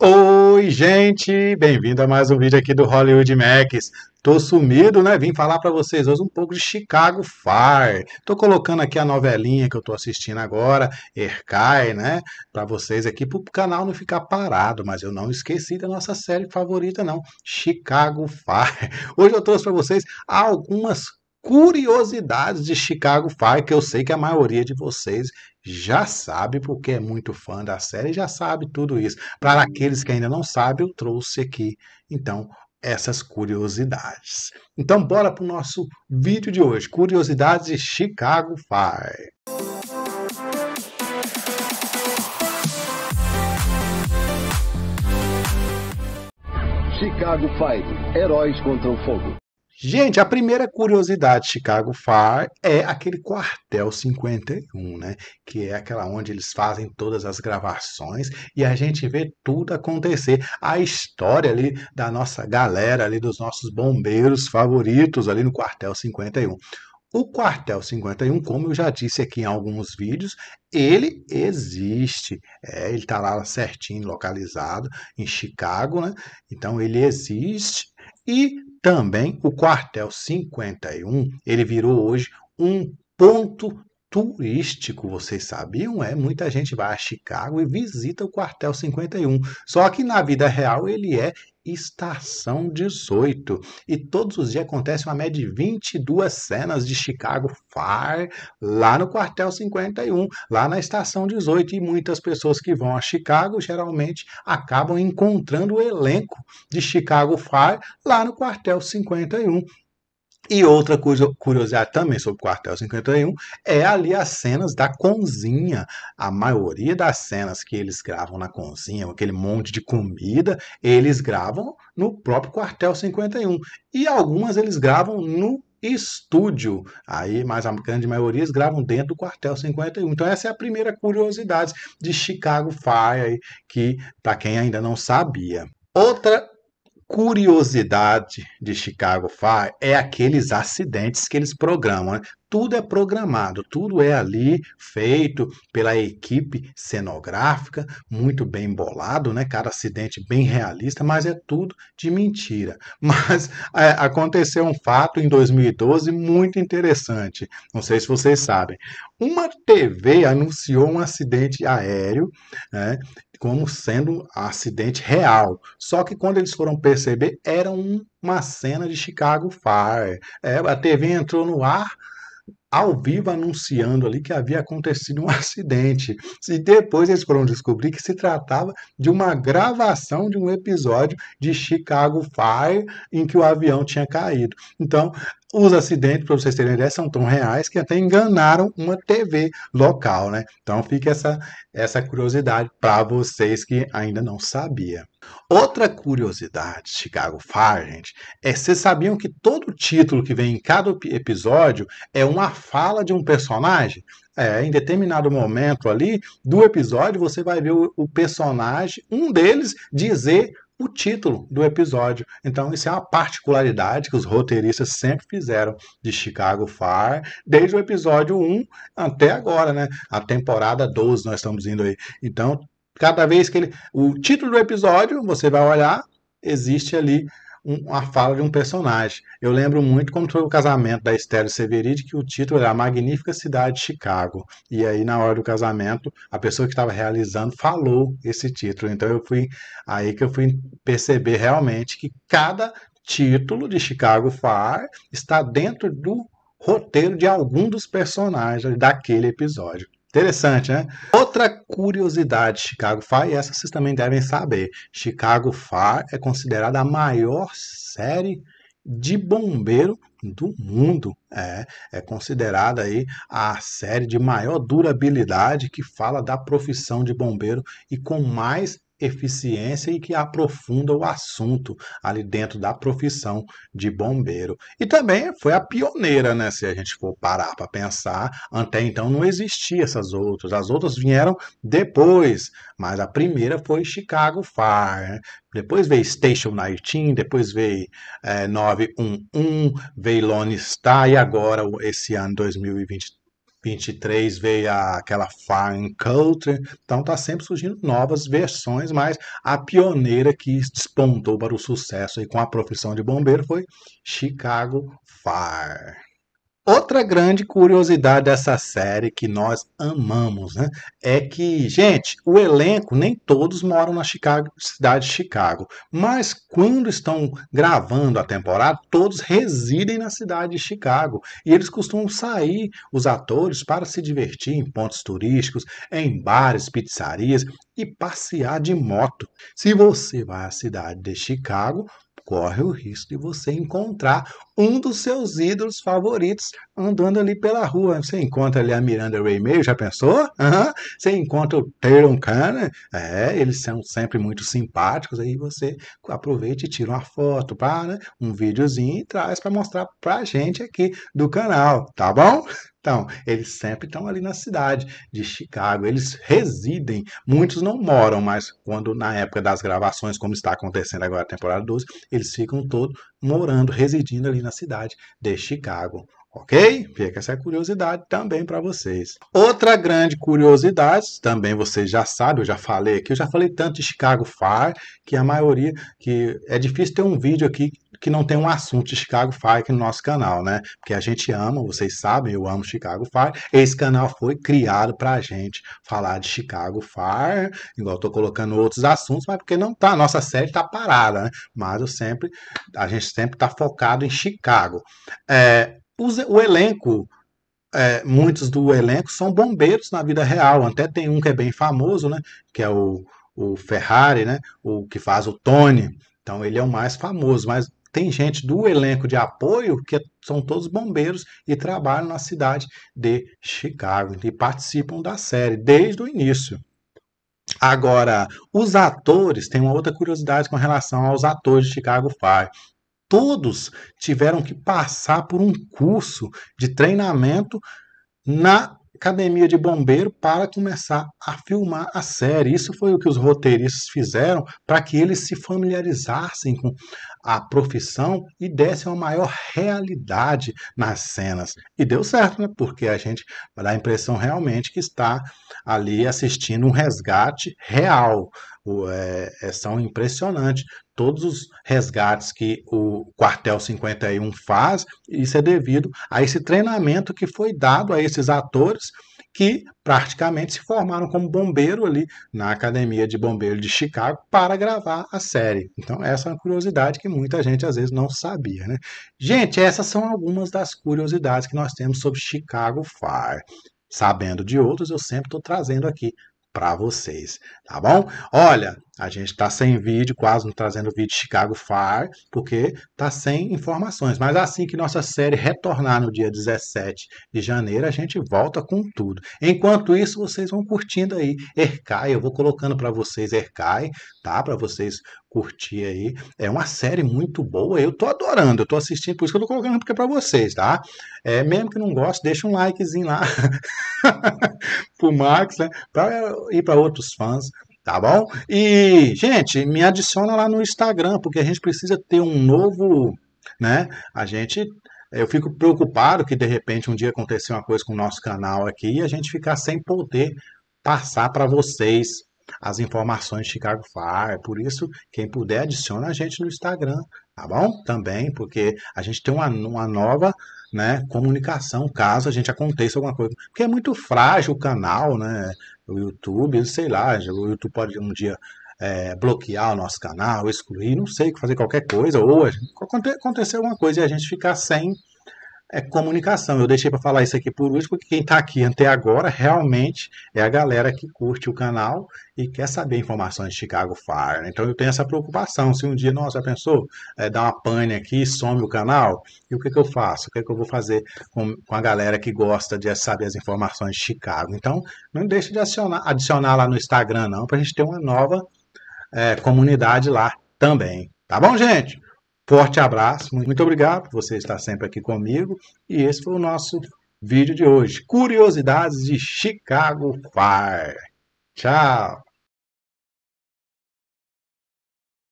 Oi, gente! Bem-vindo a mais um vídeo aqui do Hollywood Max. Tô sumido, né? Vim falar para vocês hoje um pouco de Chicago Fire. Tô colocando aqui a novelinha que eu tô assistindo agora, Erkai, né? Para vocês aqui, pro canal não ficar parado, mas eu não esqueci da nossa série favorita, não, Chicago Fire. Hoje eu trouxe para vocês algumas curiosidades de Chicago Fire, que eu sei que a maioria de vocês já sabe, porque é muito fã da série, já sabe tudo isso. Para aqueles que ainda não sabem, eu trouxe aqui, então, essas curiosidades. Então, bora para o nosso vídeo de hoje: curiosidades de Chicago Fire. Chicago Fire, heróis contra o fogo. Gente, a primeira curiosidade de Chicago Fire é aquele quartel 51, né? Que é aquela onde eles fazem todas as gravações e a gente vê tudo acontecer. A história ali da nossa galera, ali dos nossos bombeiros favoritos ali no quartel 51. O quartel 51, como eu já disse aqui em alguns vídeos, ele existe. É, ele está lá certinho, localizado em Chicago, né? Então ele existe. E também o quartel 51, ele virou hoje um ponto turístico, vocês sabiam? É, muita gente vai a Chicago e visita o Quartel 51. Só que na vida real ele é Estação 18. E todos os dias acontece uma média de 22 cenas de Chicago Fire lá no Quartel 51, lá na Estação 18. E muitas pessoas que vão a Chicago geralmente acabam encontrando o elenco de Chicago Fire lá no Quartel 51. E outra coisa curiosidade também sobre o Quartel 51 é ali as cenas da cozinha. A maioria das cenas que eles gravam na cozinha, aquele monte de comida, eles gravam no próprio Quartel 51. E algumas eles gravam no estúdio. Aí, mas a grande maioria eles gravam dentro do Quartel 51. Então essa é a primeira curiosidade de Chicago Fire que para quem ainda não sabia. Outra curiosidade de Chicago Fire é aqueles acidentes que eles programam. Né? tudo é programado, tudo é ali feito pela equipe cenográfica, muito bem bolado, né? Cada acidente bem realista, mas é tudo de mentira. Mas é, aconteceu um fato em 2012 muito interessante. Não sei se vocês sabem. Uma TV anunciou um acidente aéreo, né? Como sendo um acidente real. Só que quando eles foram perceber, era um, uma cena de Chicago Fire. É, a TV entrou no ar, ao vivo anunciando ali que havia acontecido um acidente. E depois eles foram descobrir que se tratava de uma gravação de um episódio de Chicago Fire em que o avião tinha caído. Então, os acidentes, para vocês terem ideia, são tão reais que até enganaram uma TV local, né? Então fica essa, essa curiosidade para vocês que ainda não sabia. Outra curiosidade de Chicago Fire, gente, é vocês sabiam que todo título que vem em cada episódio é uma fala de um personagem? É, em determinado momento ali do episódio, você vai ver o, o personagem, um deles, dizer o título do episódio. Então, isso é uma particularidade que os roteiristas sempre fizeram de Chicago Fire, desde o episódio 1 até agora, né? A temporada 12 nós estamos indo aí. Então, cada vez que ele. O título do episódio, você vai olhar, existe ali uma fala de um personagem. Eu lembro muito quando foi o casamento da Estélio Severide, que o título era A Magnífica Cidade de Chicago. E aí, na hora do casamento, a pessoa que estava realizando falou esse título. Então, eu fui aí que eu fui perceber realmente que cada título de Chicago Fire está dentro do roteiro de algum dos personagens daquele episódio. Interessante, né? Outra curiosidade, Chicago Fire, e essa vocês também devem saber. Chicago Fire é considerada a maior série de bombeiro do mundo. É, é considerada aí a série de maior durabilidade que fala da profissão de bombeiro e com mais eficiência e que aprofunda o assunto ali dentro da profissão de bombeiro. E também foi a pioneira, né? Se a gente for parar para pensar, até então não existia essas outras. As outras vieram depois, mas a primeira foi Chicago Fire. Né. Depois veio Station 19, depois veio é, eh, 911, veio Lone Star e agora esse ano 2023 23 veio aquela Fine Culture, então tá sempre surgindo novas versões, mas a pioneira que despontou para o sucesso aí com a profissão de bombeiro foi Chicago Fire. Outra grande curiosidade dessa série que nós amamos, né, é que, gente, o elenco nem todos moram na Chicago, cidade de Chicago, mas quando estão gravando a temporada, todos residem na cidade de Chicago e eles costumam sair os atores para se divertir em pontos turísticos, em bares, pizzarias e passear de moto. Se você vai à cidade de Chicago, corre o risco de você encontrar um dos seus ídolos favoritos andando ali pela rua. Você encontra ali a Miranda Raymay, já pensou? Uhum. Você encontra o Taylor Cannon, é, eles são sempre muito simpáticos, aí você aproveita e tira uma foto, pá, né? um videozinho e traz para mostrar para a gente aqui do canal, tá bom? Então, eles sempre estão ali na cidade de Chicago, eles residem, muitos não moram, mas quando na época das gravações, como está acontecendo agora a temporada 12, eles ficam todos morando, residindo ali na cidade de Chicago. Ok? Fica essa curiosidade também para vocês. Outra grande curiosidade, também vocês já sabem, eu já falei aqui, eu já falei tanto de Chicago Fire, que a maioria, que é difícil ter um vídeo aqui que não tem um assunto de Chicago Fire aqui no nosso canal, né? Porque a gente ama, vocês sabem, eu amo Chicago Fire. Esse canal foi criado para a gente falar de Chicago Fire, igual eu tô colocando outros assuntos, mas porque não tá, nossa série tá parada, né? Mas eu sempre, a gente sempre tá focado em Chicago. É, o, o elenco é, muitos do elenco são bombeiros na vida real. Até tem um que é bem famoso, né? Que é o, o Ferrari, né? O que faz o Tony. Então ele é o mais famoso, mas tem gente do elenco de apoio que é, são todos bombeiros e trabalham na cidade de Chicago e participam da série desde o início. Agora, os atores, tem uma outra curiosidade com relação aos atores de Chicago Fire. Todos tiveram que passar por um curso de treinamento na academia de bombeiro para começar a filmar a série. Isso foi o que os roteiristas fizeram para que eles se familiarizassem com a profissão e desse uma maior realidade nas cenas. E deu certo, né? Porque a gente dá a impressão realmente que está ali assistindo um resgate real. O, é, é, são impressionantes todos os resgates que o Quartel 51 faz, isso é devido a esse treinamento que foi dado a esses atores que praticamente se formaram como bombeiro ali na Academia de Bombeiro de Chicago para gravar a série. Então, essa é uma curiosidade que muita gente às vezes não sabia, né? Gente, essas são algumas das curiosidades que nós temos sobre Chicago Fire. Sabendo de outros, eu sempre estou trazendo aqui para vocês, tá bom? Olha, a gente está sem vídeo, quase não trazendo vídeo de Chicago Fire, porque está sem informações. Mas assim que nossa série retornar no dia 17 de janeiro, a gente volta com tudo. Enquanto isso, vocês vão curtindo aí Erkai. Eu vou colocando para vocês Erkai, tá? Para vocês curtir aí. É uma série muito boa, eu tô adorando, eu tô assistindo, por isso que eu tô colocando porque é para vocês, tá? É, mesmo que não goste, deixa um likezinho lá pro Max, né? Para ir para outros fãs Tá bom? E, gente, me adiciona lá no Instagram, porque a gente precisa ter um novo. Né? A gente eu fico preocupado que de repente um dia aconteça uma coisa com o nosso canal aqui e a gente ficar sem poder passar para vocês as informações de Chicago Fire. É por isso, quem puder, adiciona a gente no Instagram, tá bom? Também, porque a gente tem uma, uma nova né, comunicação, caso a gente aconteça alguma coisa. Porque é muito frágil o canal, né? O YouTube, sei lá, o YouTube pode um dia é, bloquear o nosso canal, excluir, não sei, fazer qualquer coisa, ou acontecer alguma coisa e a gente ficar sem é comunicação. Eu deixei para falar isso aqui por último, porque quem está aqui até agora realmente é a galera que curte o canal e quer saber informações de Chicago Fire. Né? Então eu tenho essa preocupação. Se um dia, nossa, pensou, é, dá uma pane aqui, some o canal, e o que, que eu faço? O que, que eu vou fazer com, com a galera que gosta de saber as informações de Chicago? Então não deixe de adicionar, adicionar lá no Instagram, não, para a gente ter uma nova é, comunidade lá também. Tá bom, gente? Forte abraço, muito obrigado por você estar sempre aqui comigo e esse foi o nosso vídeo de hoje. Curiosidades de Chicago Fire. Tchau!